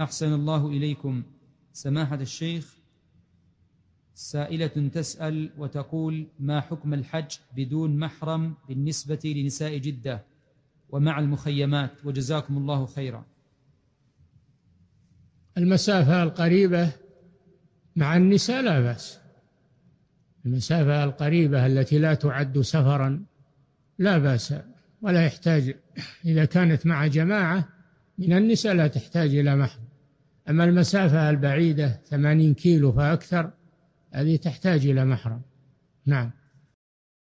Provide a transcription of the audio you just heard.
أحسن الله إليكم سماحة الشيخ سائلة تسأل وتقول ما حكم الحج بدون محرم بالنسبة لنساء جدة ومع المخيمات وجزاكم الله خيرا المسافة القريبة مع النساء لا بأس المسافة القريبة التي لا تعد سفرا لا بأس ولا يحتاج إذا كانت مع جماعة من النساء لا تحتاج إلى محرم أما المسافة البعيدة ثمانين كيلو فأكثر هذه تحتاج إلى محرم نعم